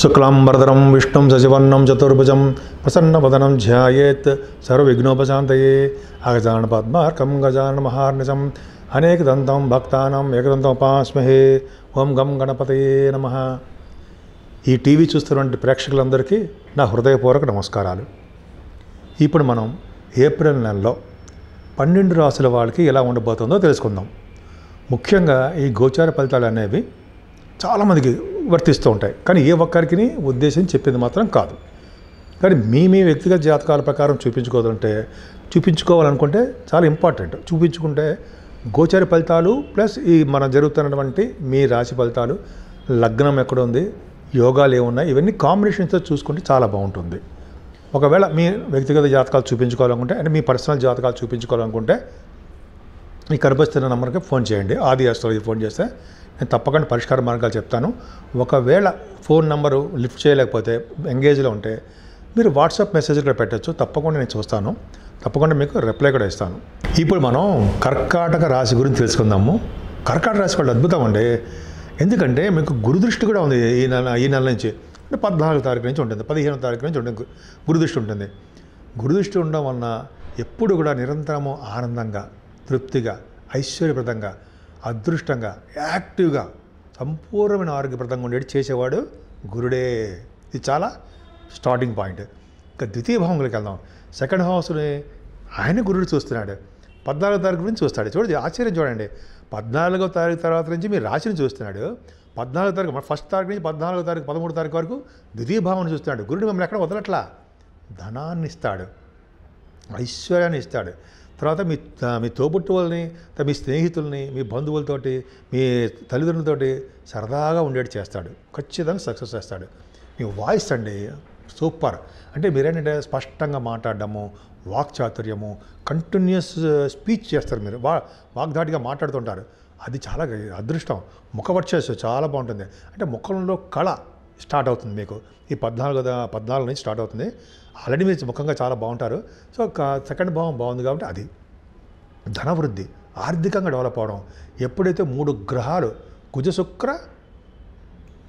శుక్లాంబరదరం విష్ణుం సశివర్ణం చతుర్భుజం ప్రసన్న వదనం ధ్యాయేత్ సర్వవిఘ్నోపశాంతయే అగజాన పద్మార్కం గజాన అనేక దంతం భక్తానం ఏకదంతం ఉపాస్మహే ఓం గం గణపతయే నమ ఈ టీవీ చూస్తున్నటువంటి ప్రేక్షకులందరికీ నా హృదయపూర్వక నమస్కారాలు ఇప్పుడు మనం ఏప్రిల్ నెలలో పన్నెండు రాసుల వాళ్ళకి ఎలా ఉండబోతుందో తెలుసుకుందాం ముఖ్యంగా ఈ గోచార ఫలితాలు అనేవి చాలామందికి వర్తిస్తూ ఉంటాయి కానీ ఏ ఒక్కరికి ఉద్దేశం చెప్పింది మాత్రం కాదు కానీ మీ మీ వ్యక్తిగత జాతకాల ప్రకారం చూపించుకోవాలంటే చూపించుకోవాలనుకుంటే చాలా ఇంపార్టెంట్ చూపించుకుంటే గోచర ఫలితాలు ప్లస్ ఈ మన జరుగుతున్నటువంటి మీ రాశి ఫలితాలు లగ్నం ఎక్కడ ఉంది యోగాలు ఏమున్నాయి ఇవన్నీ కాంబినేషన్స్తో చూసుకుంటే చాలా బాగుంటుంది ఒకవేళ మీ వ్యక్తిగత జాతకాలు చూపించుకోవాలనుకుంటే అంటే మీ పర్సనల్ జాతకాలు చూపించుకోవాలనుకుంటే ఈ కర్భస్థిర నెంబర్కి ఫోన్ చేయండి ఆది ఆస్ట్రాలజీ ఫోన్ చేస్తే నేను తప్పకుండా పరిష్కార మార్గాలు చెప్తాను ఒకవేళ ఫోన్ నెంబరు లిఫ్ట్ చేయలేకపోతే ఎంగేజ్లో ఉంటే మీరు వాట్సాప్ మెసేజ్ కూడా పెట్టచ్చు తప్పకుండా నేను చూస్తాను తప్పకుండా మీకు రిప్లై కూడా ఇస్తాను ఇప్పుడు మనం కర్కాటక రాశి గురించి తెలుసుకుందాము కర్కాటక రాశి వాళ్ళు అద్భుతం అండి ఎందుకంటే మీకు గురుదృష్టి కూడా ఉంది ఈ నెల ఈ నెల నుంచి అంటే పద్నాలుగు తారీఖు నుంచి ఉంటుంది పదిహేను తారీఖు నుంచి ఉంటుంది గురుదృష్టి ఉంటుంది గురుదృష్టి ఉండడం వలన ఎప్పుడు కూడా నిరంతరము ఆనందంగా తృప్తిగా ఐశ్వర్యప్రదంగా అదృష్టంగా యాక్టివ్గా సంపూర్ణమైన ఆరోగ్యప్రదంగా ఉండేది చేసేవాడు గురుడే ఇది చాలా స్టార్టింగ్ పాయింట్ ఇంకా ద్వితీయ భావంలోకి వెళ్దాం సెకండ్ హౌస్ని ఆయన గురుడు చూస్తున్నాడు పద్నాలుగో తారీఖు నుంచి చూస్తాడు చూడండి ఆశ్చర్యం చూడండి పద్నాలుగో తారీఖు తర్వాత నుంచి మీరు రాశిని చూస్తున్నాడు పద్నాలుగో తారీఖు మన ఫస్ట్ తారీఖు నుంచి పద్నాలుగో తారీఖు పదమూడు తారీఖు వరకు ద్వితీయ భావన చూస్తున్నాడు గురుడు మిమ్మల్ని ఎక్కడ వదలట్లా ధనాన్ని ఇస్తాడు ఐశ్వర్యాన్ని ఇస్తాడు తర్వాత మీ మీ తోబుట్టు వాళ్ళని మీ స్నేహితుల్ని మీ బంధువులతోటి మీ తల్లిదండ్రులతోటి సరదాగా ఉండేటి చేస్తాడు ఖచ్చితంగా సక్సెస్ చేస్తాడు మీ వాయిస్ అండి సూపర్ అంటే మీరేంటంటే స్పష్టంగా మాట్లాడడము వాక్చాతుర్యము కంటిన్యూస్ స్పీచ్ చేస్తారు మీరు వా వాగ్దాటిగా మాట్లాడుతుంటారు అది చాలా అదృష్టం ముఖవర్చస్సు చాలా బాగుంటుంది అంటే ముఖంలో కళ స్టార్ట్ అవుతుంది మీకు ఈ పద్నాలుగు పద్నాలుగు నుంచి స్టార్ట్ అవుతుంది ఆల్రెడీ మీరు ముఖంగా చాలా బాగుంటారు సో సెకండ్ భావం బాగుంది కాబట్టి అది ధనవృద్ధి ఆర్థికంగా డెవలప్ అవడం ఎప్పుడైతే మూడు గ్రహాలు కుజ శుక్ర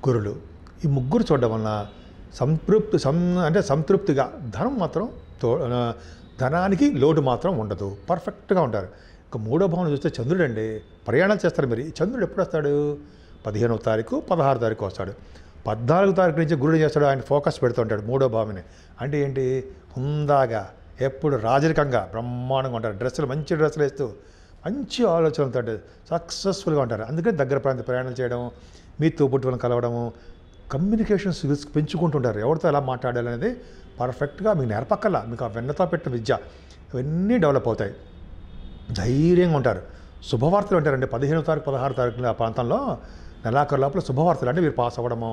గురులు ఈ ముగ్గురు చూడడం వలన సంతృప్తి సం అంటే సంతృప్తిగా ధనం మాత్రం తో ధనానికి లోటు మాత్రం ఉండదు పర్ఫెక్ట్గా ఉంటారు ఇక మూడో భావన చూస్తే చంద్రుడు అండి ప్రయాణాలు చేస్తారు మరి చంద్రుడు ఎప్పుడు వస్తాడు పదిహేనవ తారీఖు పదహారు తారీఖు వస్తాడు పద్నాలుగు తారీఖు నుంచి గురుడు చేస్తాడు ఆయన ఫోకస్ పెడుతుంటాడు మూడో భావిని అంటే ఏంటి హుందాగా ఎప్పుడు రాజరికంగా బ్రహ్మాండంగా ఉంటారు డ్రెస్సులు మంచి డ్రెస్సులు వేస్తూ మంచి ఆలోచనలతో సక్సెస్ఫుల్గా ఉంటారు అందుకని దగ్గర ప్రాంత ప్రయాణం చేయడం మీ తోబుట్టులను కలవడము కమ్యూనికేషన్ స్కిల్స్ పెంచుకుంటుంటారు ఎవరితో ఎలా మాట్లాడాలి అనేది పర్ఫెక్ట్గా మీకు నేర్పక్కల మీకు ఆ వెన్నతో పెట్టిన విద్య ఇవన్నీ డెవలప్ అవుతాయి ధైర్యంగా ఉంటారు శుభవార్తలు ఉంటారండి పదిహేను తారీఖు పదహారు తారీఖు ఆ ప్రాంతంలో నెలాఖరు లోపల శుభవార్తలు అంటే మీరు పాస్ అవ్వడము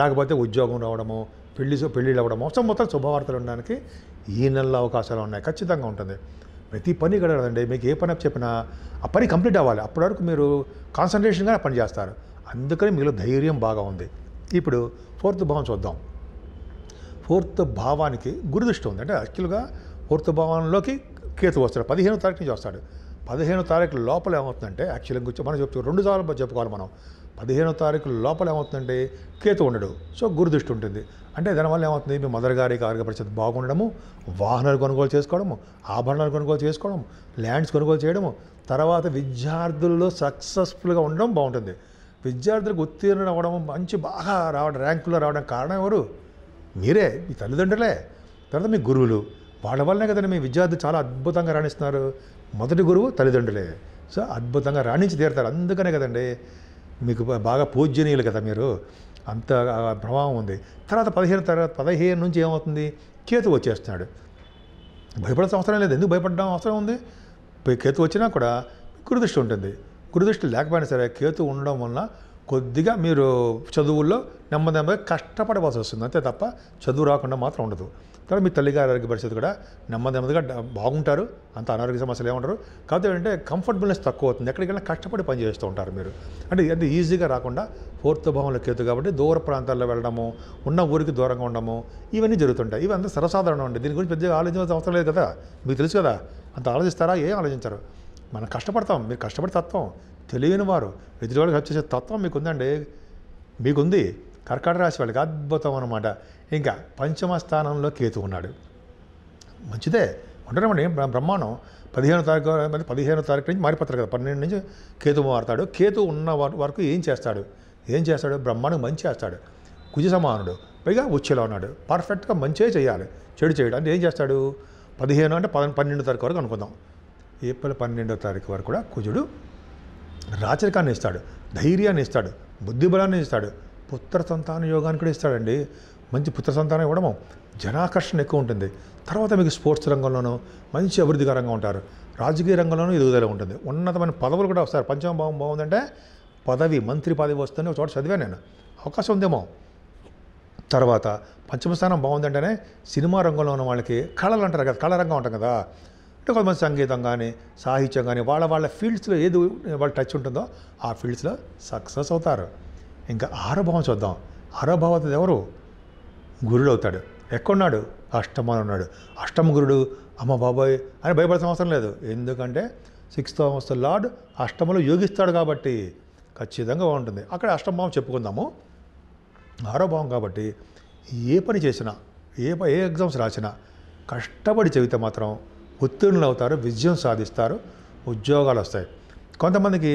లేకపోతే ఉద్యోగం రావడము పెళ్లి పెళ్ళిళ్ళు అవ్వడము మొత్తం మొత్తం శుభవార్తలు ఉండడానికి ఈ నెలలో అవకాశాలు ఉన్నాయి ఖచ్చితంగా ఉంటుంది ప్రతి పని గడదండి మీకు ఏ పని చెప్పినా ఆ పని కంప్లీట్ అవ్వాలి అప్పటి వరకు మీరు కాన్సన్ట్రేషన్గా పని చేస్తారు అందుకని మీలో ధైర్యం బాగా ఉంది ఇప్పుడు ఫోర్త్ భావం చూద్దాం ఫోర్త్ భావానికి గురుదృష్టి ఉంది అంటే యాక్చువల్గా ఫోర్త్ భావంలోకి కేతు వస్తాడు పదిహేను తారీఖు నుంచి వస్తాడు పదిహేను తారీఖు లోపల ఏమవుతుందంటే యాక్చువల్గా మనం చెప్పుకో రెండు సార్లు చెప్పుకోవాలి మనం పదిహేనో తారీఖు లోపల ఏమవుతుందంటే కేతు ఉండడు సో గురుదృష్టి ఉంటుంది అంటే దానివల్ల ఏమవుతుంది మీ మదర్ గారికి ఆరోగ్య పరిస్థితి బాగుండడము వాహనాలు కొనుగోలు చేసుకోవడము ఆభరణాలు కొనుగోలు చేసుకోవడం ల్యాండ్స్ కొనుగోలు చేయడము తర్వాత విద్యార్థుల్లో సక్సెస్ఫుల్గా ఉండడం బాగుంటుంది విద్యార్థులకు ఉత్తీర్ణం అవ్వడం మంచి బాగా రావడం ర్యాంకుల్లో రావడం కారణం ఎవరు మీరే మీ తల్లిదండ్రులే తర్వాత మీ గురువులు వాళ్ళ వల్లనే కదండి మీ విద్యార్థులు చాలా అద్భుతంగా రాణిస్తున్నారు మొదటి గురువు తల్లిదండ్రులే సో అద్భుతంగా రాణించి తీరుతారు అందుకనే కదండి మీకు బాగా పూజనీయులు కదా మీరు అంత ప్రభావం ఉంది తర్వాత పదిహేను తర్వాత పదిహేను నుంచి ఏమవుతుంది కేతు వచ్చేస్తున్నాడు భయపడాల్సిన అవసరం లేదు ఎందుకు భయపడడం అవసరం ఉంది కేతు వచ్చినా కూడా గురుదృష్టి ఉంటుంది గురుదృష్టి లేకపోయినా సరే కేతు ఉండడం వలన కొద్దిగా మీరు చదువుల్లో నెమ్మది నెమ్మది కష్టపడవలసి వస్తుంది అంతే తప్ప చదువు రాకుండా మాత్రం ఉండదు తర్వాత మీ తల్లిగారి ఆరోగ్య పరిస్థితి కూడా నెమ్మది నెమ్మదిగా బాగుంటారు అంత అనారోగ్య సమస్యలు ఏమంటారు కాకపోతే ఏంటంటే కంఫర్టబుల్నెస్ తక్కువ అవుతుంది ఎక్కడికైనా కష్టపడి పని చేస్తూ ఉంటారు మీరు అంటే అంటే ఈజీగా రాకుండా ఫోర్త్ భావంలో కేతు కాబట్టి దూర ప్రాంతాల్లో వెళ్ళడము ఉన్న ఊరికి దూరంగా ఉండడము ఇవన్నీ జరుగుతుంటాయి ఇవి అంత సర్వసాధారణం అండి దీని గురించి పెద్దగా ఆలోచించాల్సిన అవసరం లేదు కదా మీకు తెలుసు కదా అంత ఆలోచిస్తారా ఏం ఆలోచించారు మనం కష్టపడతాం మీరు కష్టపడి తత్వం తెలియని వారు ఎదుటి వాళ్ళకి వచ్చేసే తత్వం మీకు ఉందండి మీకుంది కర్కాటక రాశి వాళ్ళకి అద్భుతం అనమాట ఇంకా పంచమ స్థానంలో కేతు ఉన్నాడు మంచిదే ఉండడం అండి బ్రహ్మాండం పదిహేను తారీఖు పదిహేను తారీఖు నుంచి మారిపోతారు కదా పన్నెండు నుంచి కేతు మారుతాడు కేతు ఉన్న వరకు ఏం చేస్తాడు ఏం చేస్తాడు బ్రహ్మాండం మంచి చేస్తాడు కుజ సమానుడు పైగా ఉచ్చులో ఉన్నాడు పర్ఫెక్ట్గా మంచే చేయాలి చెడు చేయడం అంటే ఏం చేస్తాడు పదిహేను అంటే పద పన్నెండు తారీఖు వరకు అనుకుందాం ఏప్రిల్ పన్నెండో తారీఖు వరకు కూడా కుజుడు రాచరికాన్ని ఇస్తాడు ధైర్యాన్ని ఇస్తాడు బుద్ధిబలాన్ని ఇస్తాడు పుత్ర సంతాన యోగాన్ని కూడా ఇస్తాడండి మంచి పుత్ర సంతానం ఇవ్వడము జనాకర్షణ ఎక్కువ ఉంటుంది తర్వాత మీకు స్పోర్ట్స్ రంగంలోనూ మంచి అభివృద్ధికరంగా ఉంటారు రాజకీయ రంగంలోనూ ఎదుగుదల ఉంటుంది ఉన్నతమైన పదవులు కూడా వస్తారు పంచమ భావం బాగుందంటే పదవి మంత్రి పదవి వస్తుంది ఒక చోట చదివాను నేను అవకాశం ఉందేమో తర్వాత పంచమస్థానం బాగుందంటేనే సినిమా రంగంలో ఉన్న వాళ్ళకి కళలు అంటారు కదా కళ రంగం ఉంటాం కదా అంటే కొంతమంది సంగీతం కానీ సాహిత్యం కానీ వాళ్ళ వాళ్ళ ఫీల్డ్స్లో ఏది వాళ్ళ టచ్ ఉంటుందో ఆ ఫీల్డ్స్లో సక్సెస్ అవుతారు ఇంకా ఆరోభావం చూద్దాం ఆరభావం ఎవరు గురుడు అవుతాడు ఎక్కడున్నాడు అష్టమాలు ఉన్నాడు అష్టమ గురుడు అమ్మ బాబాయ్ అని భయపడాల్సిన అవసరం లేదు ఎందుకంటే సిక్స్త్ హౌస్ లార్డ్ అష్టమలో యోగిస్తాడు కాబట్టి ఖచ్చితంగా బాగుంటుంది అక్కడ అష్టమభావం చెప్పుకుందాము ఆరో భావం కాబట్టి ఏ పని చేసినా ఏ ఏ ఎగ్జామ్స్ రాసినా కష్టపడి చదివితే మాత్రం ఉత్తీర్ణులు అవుతారు విజయం సాధిస్తారు ఉద్యోగాలు వస్తాయి కొంతమందికి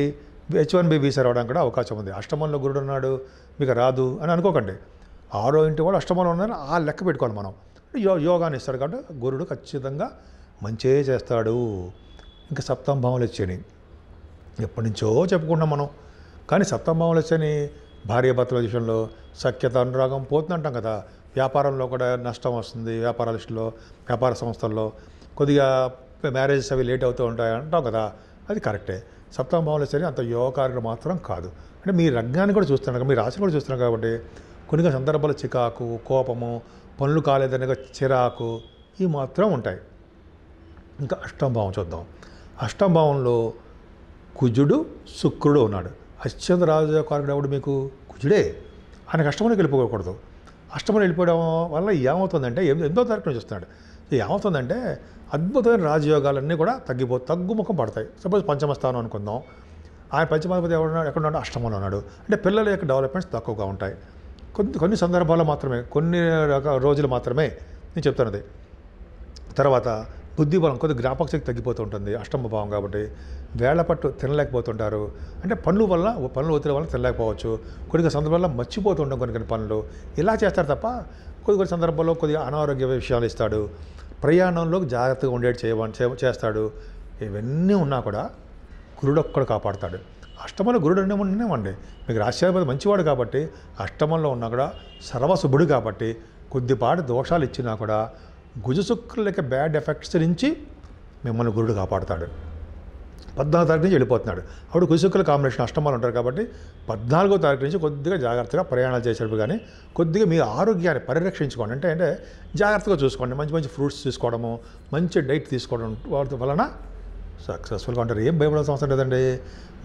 హెచ్ వన్ బి వీసా రావడానికి కూడా అవకాశం ఉంది అష్టమంలో గురుడు ఉన్నాడు మీకు రాదు అని అనుకోకండి ఆరో ఇంటి వాళ్ళు అష్టమంలో ఉన్నారని ఆ లెక్క పెట్టుకోవాలి మనం యో యోగాన్ని ఇస్తాడు కాబట్టి గురుడు ఖచ్చితంగా మంచే చేస్తాడు ఇంకా సప్తంభావాలు ఇచ్చాయి ఎప్పటి నుంచో చెప్పుకున్నాం మనం కానీ సప్తంభావాలు భార్య భర్తల విషయంలో సఖ్యత అనురాగం పోతుందంటాం కదా వ్యాపారంలో కూడా నష్టం వస్తుంది వ్యాపార విషయంలో వ్యాపార సంస్థల్లో కొద్దిగా మ్యారేజెస్ అవి లేట్ అవుతూ ఉంటాయి అంటాం కదా అది కరెక్టే సప్తంభావాలు ఇచ్చని అంత యోగకారుడు మాత్రం కాదు అంటే మీ రజ్ఞాన్ని కూడా చూస్తున్నాడు మీ రాశి కూడా చూస్తున్నాడు కాబట్టి కొన్ని సందర్భాలు చికాకు కోపము పనులు కాలేదనగా చిరాకు ఇవి మాత్రం ఉంటాయి ఇంకా అష్టంభావం చూద్దాం అష్టంభావంలో కుజుడు శుక్రుడు ఉన్నాడు అశ్చంద్రరాజు రాజకారకుడు ఎవడు మీకు కుజుడే ఆయనకు అష్టమని వెళ్ళిపోకూడదు అష్టమని వెళ్ళిపోవడం వల్ల ఏమవుతుందంటే ఎంతో తారీఖు నుంచి వస్తున్నాడు ఏమవుతుందంటే అద్భుతమైన రాజయోగాలన్నీ కూడా తగ్గిపో తగ్గుముఖం పడతాయి సపోజ్ పంచమస్థానం అనుకుందాం ఆయన పంచమాధిపతి ఎవరున్నాడు ఎక్కడ ఉన్నాడు అష్టమంలో ఉన్నాడు అంటే పిల్లల యొక్క డెవలప్మెంట్స్ తక్కువగా ఉంటాయి కొన్ని కొన్ని సందర్భాల్లో మాత్రమే కొన్ని రోజులు మాత్రమే నేను చెప్తాను అది తర్వాత బుద్ధిబలం కొద్ది జ్ఞాపక శక్తి తగ్గిపోతూ ఉంటుంది అష్టమ భావం కాబట్టి వేళ్ల పట్టు తినలేకపోతుంటారు అంటే పనుల వల్ల పనులు ఒత్తిడి వల్ల తినలేకపోవచ్చు కొన్ని సందర్భాల్లో మర్చిపోతుంటాం కొన్ని కొన్ని పనులు ఇలా చేస్తారు తప్ప కొన్ని కొన్ని సందర్భాల్లో కొద్దిగా అనారోగ్య విషయాలు ఇస్తాడు ప్రయాణంలో జాగ్రత్తగా ఉండేటి చేయమని చేస్తాడు ఇవన్నీ ఉన్నా కూడా గురుడొక్కడు కాపాడుతాడు అష్టమంలో గురుడు ఉండేమండి మీకు రాశ్యాధిపతి మంచివాడు కాబట్టి అష్టమంలో ఉన్నా కూడా సర్వశుభుడు కాబట్టి కొద్దిపాటి దోషాలు ఇచ్చినా కూడా గుజశుక్రుల యొక్క బ్యాడ్ ఎఫెక్ట్స్ నుంచి మిమ్మల్ని గురుడు కాపాడుతాడు పద్నాలుగు తారీఖు నుంచి వెళ్ళిపోతున్నాడు అప్పుడు కుశుక్కుల కాంబినేషన్ అష్టమాలు ఉంటారు కాబట్టి పద్నాలుగో తారీఖు నుంచి కొద్దిగా జాగ్రత్తగా ప్రయాణాలు చేసేటప్పుడు కానీ కొద్దిగా మీ ఆరోగ్యాన్ని పరిరక్షించుకోండి అంటే అంటే జాగ్రత్తగా చూసుకోండి మంచి మంచి ఫ్రూట్స్ తీసుకోవడము మంచి డైట్ తీసుకోవడం వాటి వలన సక్సెస్ఫుల్గా ఉంటారు ఏం భయపడాల్సిన అవసరం లేదండి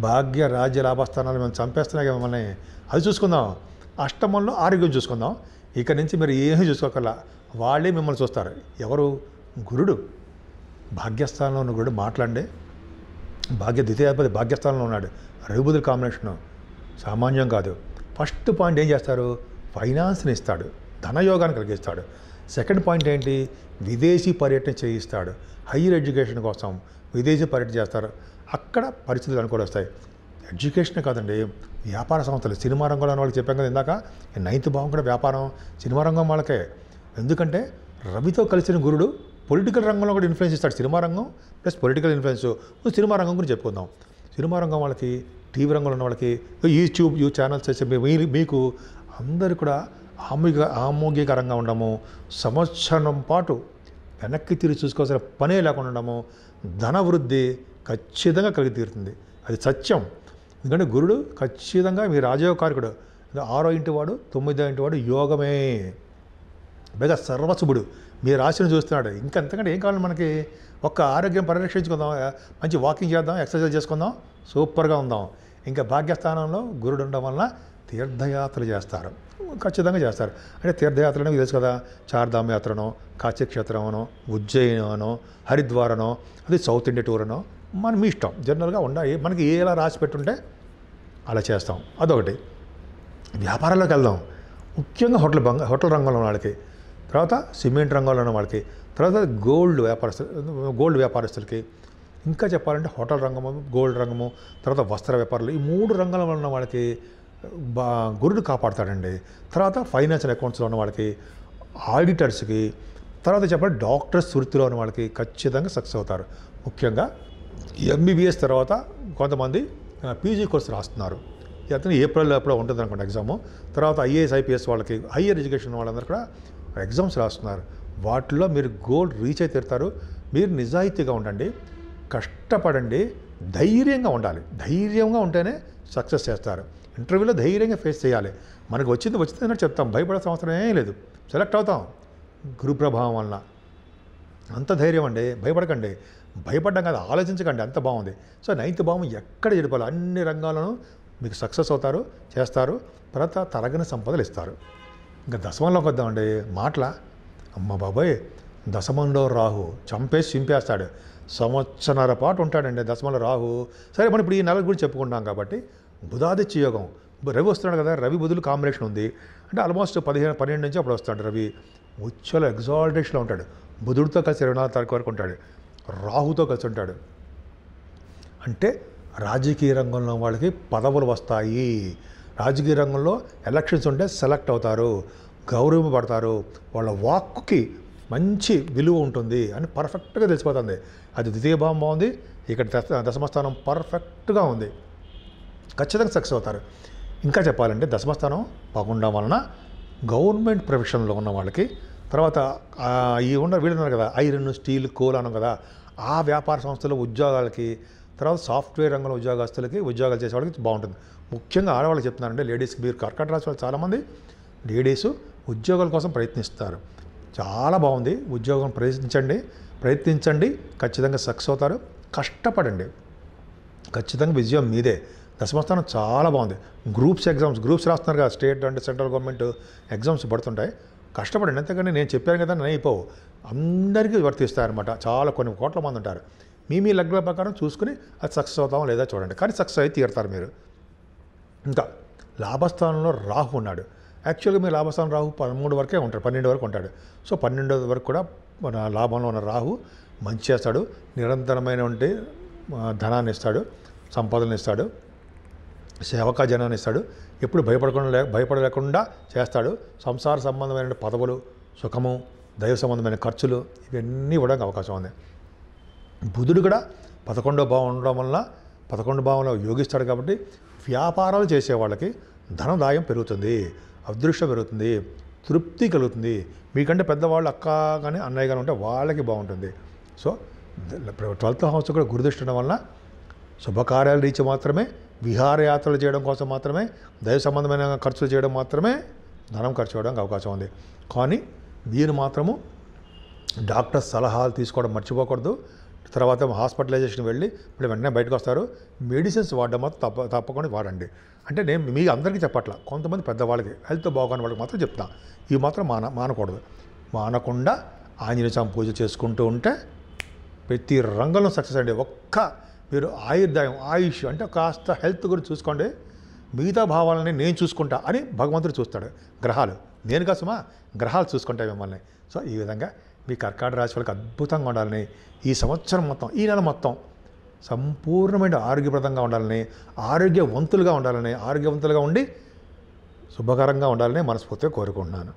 భాగ్య రాజ్య లాభస్థానాలు మేము చంపేస్తున్నాయి మిమ్మల్ని అది చూసుకుందాం అష్టమంలో ఆరోగ్యం చూసుకుందాం ఇక్కడ నుంచి మీరు ఏమీ చూసుకోకల వాళ్ళే మిమ్మల్ని చూస్తారు ఎవరు గురుడు భాగ్యస్థానంలో ఉన్న గురుడు మాట్లాడండి భాగ్య ద్వితీయాధిపతి భాగ్యస్థానంలో ఉన్నాడు రవిబుద్ధుల కాంబినేషను సామాన్యం కాదు ఫస్ట్ పాయింట్ ఏం చేస్తారు ఫైనాన్స్ని ఇస్తాడు ధనయోగాన్ని కలిగిస్తాడు సెకండ్ పాయింట్ ఏంటి విదేశీ పర్యటన చేయిస్తాడు హైయర్ ఎడ్యుకేషన్ కోసం విదేశీ పర్యటన చేస్తారు అక్కడ పరిస్థితులు అనుకూలు వస్తాయి ఎడ్యుకేషన్ కాదండి వ్యాపార సంస్థలు సినిమా రంగంలో వాళ్ళకి చెప్పాం కదా ఇందాక నైన్త్ భావం కూడా వ్యాపారం సినిమా రంగం వాళ్ళకే ఎందుకంటే రవితో కలిసిన గురుడు పొలిటికల్ రంగంలో కూడా ఇన్ఫ్లుయెన్స్ ఇస్తాడు సినిమా రంగం ప్లస్ పొలిటికల్ ఇన్ఫ్లుయెన్స్ సినిమా రంగం గురించి చెప్పుకుందాం సినిమా రంగం వాళ్ళకి టీవీ రంగంలో ఉన్న వాళ్ళకి యూట్యూబ్ యూ ఛానల్స్ వచ్చే మీరు మీకు అందరు కూడా ఆమోగ ఆమోగ్యకరంగా ఉండము సంవత్సరం పాటు వెనక్కి తిరిగి చూసుకోవాల్సిన పనే లేకుండా ఉండము ధనవృద్ధి ఖచ్చితంగా కలిగి తీరుతుంది అది సత్యం ఎందుకంటే గురుడు ఖచ్చితంగా మీ కారకుడు ఆరో ఇంటి వాడు తొమ్మిదో ఇంటి వాడు యోగమే పైగా సర్వసుభుడు మీ రాశిని చూస్తున్నాడు ఇంకా ఎంతకంటే ఏం కావాలి మనకి ఒక్క ఆరోగ్యం పరిరక్షించుకుందాం మంచి వాకింగ్ చేద్దాం ఎక్సర్సైజ్ చేసుకుందాం సూపర్గా ఉందాం ఇంకా భాగ్యస్థానంలో గురుడు ఉండడం వలన తీర్థయాత్ర చేస్తారు ఖచ్చితంగా చేస్తారు అంటే తీర్థయాత్ర అనేది తెలుసు కదా చార్ధామ యాత్రనో కాశీక్షేత్రమనో ఉజ్జయినో హరిద్వారనో అది సౌత్ ఇండియా టూర్ అనో మీ ఇష్టం జనరల్గా ఉండాలి మనకి ఎలా రాసి పెట్టుంటే అలా చేస్తాం అదొకటి వ్యాపారాల్లోకి వెళ్దాం ముఖ్యంగా హోటల్ బంగ హోటల్ రంగంలో ఉన్న వాళ్ళకి తర్వాత సిమెంట్ రంగంలో ఉన్న వాళ్ళకి తర్వాత గోల్డ్ వ్యాపారస్తు గోల్డ్ వ్యాపారస్తులకి ఇంకా చెప్పాలంటే హోటల్ రంగము గోల్డ్ రంగము తర్వాత వస్త్ర వ్యాపారులు ఈ మూడు రంగాల ఉన్న వాళ్ళకి బా గురుడు కాపాడతాడండి తర్వాత ఫైనాన్షియల్ అకౌంట్స్లో ఉన్న వాళ్ళకి ఆడిటర్స్కి తర్వాత చెప్పండి డాక్టర్స్ వృత్తిలో ఉన్న వాళ్ళకి ఖచ్చితంగా సక్సెస్ అవుతారు ముఖ్యంగా ఎంబీబీఎస్ తర్వాత కొంతమంది పీజీ కోర్సు రాస్తున్నారు అతను ఏప్రిల్ అప్పుడు ఉంటుంది అనుకోండి ఎగ్జామ్ తర్వాత ఐఏఎస్ ఐపీఎస్ వాళ్ళకి హయ్యర్ ఎడ్యుకేషన్ వాళ్ళందరూ కూడా ఎగ్జామ్స్ రాస్తున్నారు వాటిలో మీరు గోల్డ్ రీచ్ అయి తీరుతారు మీరు నిజాయితీగా ఉండండి కష్టపడండి ధైర్యంగా ఉండాలి ధైర్యంగా ఉంటేనే సక్సెస్ చేస్తారు ఇంటర్వ్యూలో ధైర్యంగా ఫేస్ చేయాలి మనకు వచ్చింది వచ్చిందని చెప్తాం భయపడే అవసరం ఏం లేదు సెలెక్ట్ అవుతాం గురు ప్రభావం వలన అంత ధైర్యం అండి భయపడకండి భయపడడం కాదు ఆలోచించకండి అంత బాగుంది సో నైన్త్ భావం ఎక్కడ చెడిపోవాలి అన్ని రంగాలను మీకు సక్సెస్ అవుతారు చేస్తారు తర్వాత తరగని సంపదలు ఇస్తారు ఇంకా దశమంలోకి వద్దామండి మాటల అమ్మ బాబాయ్ దశమంలో రాహు చంపేసి చింపేస్తాడు సంవత్సరాల పాటు ఉంటాడండి దశమంలో రాహు సరే మనం ఇప్పుడు ఈ నెల గురించి చెప్పుకుంటాం కాబట్టి బుధాదిత్య యోగం రవి వస్తున్నాడు కదా రవి బుధులు కాంబినేషన్ ఉంది అంటే ఆల్మోస్ట్ పదిహేను పన్నెండు నుంచి అప్పుడు వస్తాడు రవి ఉచ్చల ఎగ్జాల్టేషన్లో ఉంటాడు బుధుడితో కలిసి ఇరవై నాలుగు తారీఖు వరకు ఉంటాడు రాహుతో కలిసి ఉంటాడు అంటే రాజకీయ రంగంలో వాళ్ళకి పదవులు వస్తాయి రాజకీయ రంగంలో ఎలక్షన్స్ ఉంటే సెలెక్ట్ అవుతారు గౌరవపడతారు వాళ్ళ వాక్కి మంచి విలువ ఉంటుంది అని పర్ఫెక్ట్గా తెలిసిపోతుంది అది ద్వితీయ భావం బాగుంది ఇక్కడ దశ దశమస్థానం పర్ఫెక్ట్గా ఉంది ఖచ్చితంగా సక్సెస్ అవుతారు ఇంకా చెప్పాలంటే దశమస్థానం బాగుండడం వలన గవర్నమెంట్ ప్రొఫెషన్లో ఉన్న వాళ్ళకి తర్వాత ఈ ఉన్న వీళ్ళున్నారు కదా ఐరన్ స్టీల్ కోల్ అనం కదా ఆ వ్యాపార సంస్థల ఉద్యోగాలకి తర్వాత సాఫ్ట్వేర్ రంగంలో ఉద్యోగస్తులకి ఉద్యోగాలు చేసే వాళ్ళకి బాగుంటుంది ముఖ్యంగా ఆడవాళ్ళు చెప్తున్నారంటే లేడీస్కి మీరు కర్కట రాశి వాళ్ళు చాలామంది లేడీస్ ఉద్యోగాల కోసం ప్రయత్నిస్తారు చాలా బాగుంది ఉద్యోగం ప్రయత్నించండి ప్రయత్నించండి ఖచ్చితంగా సక్సెస్ అవుతారు కష్టపడండి ఖచ్చితంగా విజయం మీదే దశమస్థానం చాలా బాగుంది గ్రూప్స్ ఎగ్జామ్స్ గ్రూప్స్ రాస్తున్నారు కదా state and central government exams పడుతుంటాయి కష్టపడండి ఎంతకంటే నేను చెప్పాను కదా నేను అయిపోవు అందరికీ వర్తిస్తాయన్నమాట చాలా కొన్ని కోట్ల మంది ఉంటారు మీ మీ లగ్న ప్రకారం చూసుకుని అది సక్సెస్ అవుతాం లేదా చూడండి కానీ సక్సెస్ అయితే తీరుతారు మీరు ఇంకా లాభస్థానంలో రాహు ఉన్నాడు యాక్చువల్గా మీ లాభస్థానం రాహు పదమూడు వరకే ఉంటాడు పన్నెండు వరకు ఉంటాడు సో పన్నెండు వరకు కూడా మన లాభంలో ఉన్న రాహు మంచి చేస్తాడు నిరంతరమైన ధనాన్ని ఇస్తాడు సంపాదనలు ఇస్తాడు సేవకా జనాన్ని ఇస్తాడు ఎప్పుడు భయపడకుండా లే భయపడలేకుండా చేస్తాడు సంసార సంబంధమైన పదవులు సుఖము దైవ సంబంధమైన ఖర్చులు ఇవన్నీ ఇవ్వడానికి అవకాశం ఉంది బుధుడు కూడా పదకొండో భావం ఉండడం వల్ల పదకొండు భావంలో యోగిస్తాడు కాబట్టి వ్యాపారాలు చేసే వాళ్ళకి ధనదాయం పెరుగుతుంది అదృష్టం పెరుగుతుంది తృప్తి కలుగుతుంది మీకంటే పెద్దవాళ్ళు అక్క కానీ అన్నయ్య కానీ ఉంటే వాళ్ళకి బాగుంటుంది సో ట్వెల్త్ హౌస్ కూడా గురుదృష్టి ఉండడం వల్ల శుభకార్యాలు రీచి మాత్రమే విహారయాత్రలు చేయడం కోసం మాత్రమే దైవ సంబంధమైన ఖర్చులు చేయడం మాత్రమే ధనం ఖర్చు చేయడానికి అవకాశం ఉంది కానీ మీరు మాత్రము డాక్టర్ సలహాలు తీసుకోవడం మర్చిపోకూడదు తర్వాత హాస్పిటలైజేషన్ వెళ్ళి ఇప్పుడు వెంటనే బయటకు వస్తారు మెడిసిన్స్ వాడడం మాత్రం తప్ప తప్పకుండా వాడండి అంటే నేను మీ అందరికీ చెప్పట్లా కొంతమంది పెద్దవాళ్ళకి హెల్త్ బాగున్న వాళ్ళకి మాత్రం చెప్తాను ఇవి మాత్రం మాన మానకూడదు మానకుండా ఆంజనేయ స్వామి పూజ చేసుకుంటూ ఉంటే ప్రతి రంగంలో సక్సెస్ అండి ఒక్క మీరు ఆయుర్దాయం ఆయుష్ అంటే కాస్త హెల్త్ గురించి చూసుకోండి మిగతా భావాలని నేను చూసుకుంటా అని భగవంతుడు చూస్తాడు గ్రహాలు నేను కాసుమా గ్రహాలు చూసుకుంటాయి మిమ్మల్ని సో ఈ విధంగా మీ కర్కాట రాశి వాళ్ళకి అద్భుతంగా ఉండాలని ఈ సంవత్సరం మొత్తం ఈ నెల మొత్తం సంపూర్ణమైన ఆరోగ్యప్రదంగా ఉండాలని ఆరోగ్యవంతులుగా ఉండాలని ఆరోగ్యవంతులుగా ఉండి శుభకరంగా ఉండాలని మనస్ఫూర్తిగా కోరుకుంటున్నాను